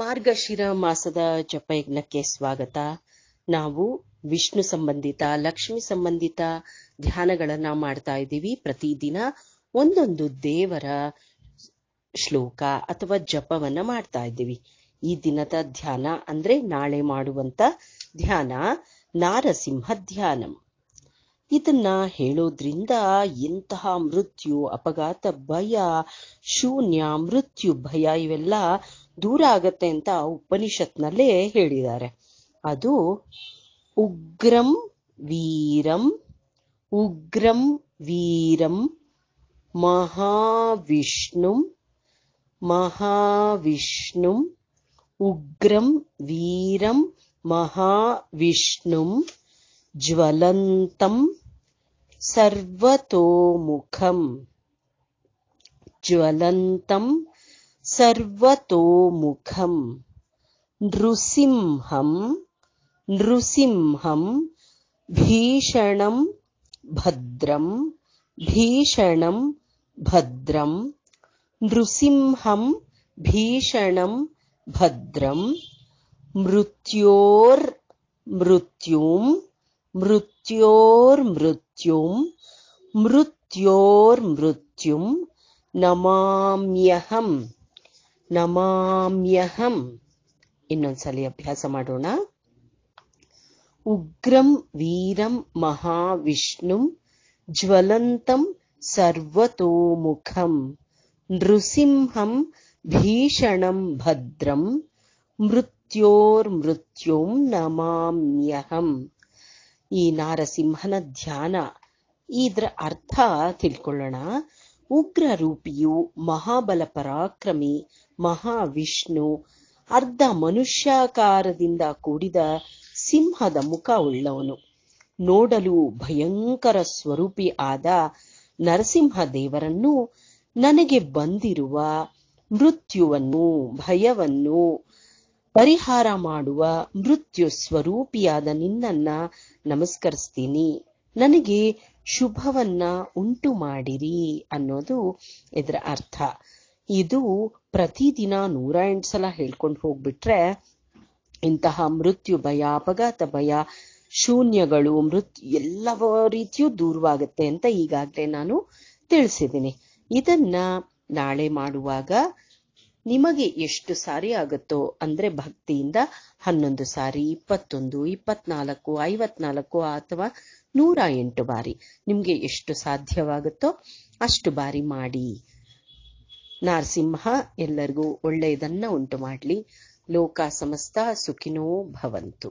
ಮಾರ್ಗಶಿರ ಮಾಸದ ಜಪಯಜ್ಞಕ್ಕೆ ಸ್ವಾಗತ ನಾವು ವಿಷ್ಣು ಸಂಬಂಧಿತ ಲಕ್ಷ್ಮಿ ಸಂಬಂಧಿತ ಧ್ಯಾನಗಳನ್ನ ಮಾಡ್ತಾ ಇದ್ದೀವಿ ಪ್ರತಿದಿನ ಒಂದೊಂದು ದೇವರ ಶ್ಲೋಕ ಅಥವಾ ಜಪವನ್ನ ಮಾಡ್ತಾ ಇದ್ದೀವಿ ಈ ದಿನದ ಧ್ಯಾನ ಅಂದ್ರೆ ನಾಳೆ ಮಾಡುವಂತ ಧ್ಯಾನ ನಾರಸಿಂಹ ಧ್ಯಾನಂ ಇದನ್ನ ಹೇಳೋದ್ರಿಂದ ಎಂತಹ ಮೃತ್ಯು ಅಪಘಾತ ಭಯ ಶೂನ್ಯ ಮೃತ್ಯು ಭಯ ಇವೆಲ್ಲ ದೂರ ಆಗತ್ತೆ ಅಂತ ಉಪನಿಷತ್ನಲ್ಲೇ ಹೇಳಿದ್ದಾರೆ ಅದು ಉಗ್ರಂ ವೀರಂ ಉಗ್ರಂ ವೀರಂ ಮಹಾವಿಷ್ಣುಂ ಮಹಾವಿಷ್ಣುಂ ಉಗ್ರಂ ವೀರಂ ಮಹಾವಿಷ್ಣುಂ ಜ್ವಲಂತಂ ಸರ್ವತೋಮುಖಂ ಜ್ವಲಂತಂ सर्वतोमुखम् नृसिंहम् नृसिंहम् भीषणम् भद्रम् भीषणम् भद्रम् नृसिंहम् भीषणम् भद्रम् मृत्योर्मृत्युम् मृत्योर्मृत्युम् मृत्योर्मृत्युम् नमाम्यहम् ನಮಾಮ್ಯಹಂ ಇನ್ನೊಂದ್ಸಲಿ ಅಭ್ಯಾಸ ಮಾಡೋಣ ಉಗ್ರಂ ವೀರಂ ಮಹಾವಿಷ್ಣುಂ ಜ್ವಲಂತಂ ಸರ್ವತೋಮುಖಂ ನೃಸಿಂಹಂ ಭೀಷಣಂ ಭದ್ರಂ ಮೃತ್ಯೋರ್ಮೃತ್ಯುಂ ನಮಾಮ್ಯಹಂ ಈ ನಾರಸಿಂಹನ ಧ್ಯಾನ ಇದ್ರ ಅರ್ಥ ತಿಳ್ಕೊಳ್ಳೋಣ ಉಗ್ರರೂಪಿಯು ಮಹಾಬಲ ಪರಾಕ್ರಮಿ ಮಹಾವಿಷ್ಣು ಅರ್ಧ ಮನುಷ್ಯಾಕಾರದಿಂದ ಕೂಡಿದ ಸಿಂಹದ ಮುಖ ಉಳ್ಳವನು ನೋಡಲು ಭಯಂಕರ ಸ್ವರೂಪಿ ಆದ ನರಸಿಂಹ ದೇವರನ್ನು ನನಗೆ ಬಂದಿರುವ ಮೃತ್ಯುವನ್ನು ಭಯವನ್ನು ಪರಿಹಾರ ಮಾಡುವ ಮೃತ್ಯು ಸ್ವರೂಪಿಯಾದ ನಿನ್ನನ್ನ ನಮಸ್ಕರಿಸ್ತೀನಿ ನನಗೆ ಶುಭವನ್ನ ಉಂಟು ಮಾಡಿರಿ ಅನ್ನೋದು ಇದರ ಅರ್ಥ ಇದು ಪ್ರತಿದಿನ ನೂರ ಎಂಟು ಸಲ ಹೇಳ್ಕೊಂಡು ಹೋಗ್ಬಿಟ್ರೆ ಇಂತಹ ಮೃತ್ಯು ಭಯ ಅಪಘಾತ ಭಯ ಶೂನ್ಯಗಳು ಮೃತ್ಯು ಎಲ್ಲ ರೀತಿಯೂ ದೂರವಾಗುತ್ತೆ ಅಂತ ಈಗಾಗಲೇ ನಾನು ತಿಳಿಸಿದ್ದೀನಿ ಇದನ್ನ ನಾಳೆ ಮಾಡುವಾಗ ನಿಮಗೆ ಎಷ್ಟು ಸಾರಿ ಆಗುತ್ತೋ ಅಂದ್ರೆ ಭಕ್ತಿಯಿಂದ ಹನ್ನೊಂದು ಸಾರಿ ಇಪ್ಪತ್ತೊಂದು ಇಪ್ಪತ್ನಾಲ್ಕು ಐವತ್ನಾಲ್ಕು ಅಥವಾ ನೂರ ಎಂಟು ಬಾರಿ ನಿಮಗೆ ಎಷ್ಟು ಸಾಧ್ಯವಾಗುತ್ತೋ ಅಷ್ಟು ಬಾರಿ ಮಾಡಿ ನರಸಿಂಹ ಎಲ್ಲರಿಗೂ ಒಳ್ಳೆಯದನ್ನ ಉಂಟು ಮಾಡಲಿ ಲೋಕ ಸಮಸ್ತ ಸುಖಿನೋ ಭವಂತು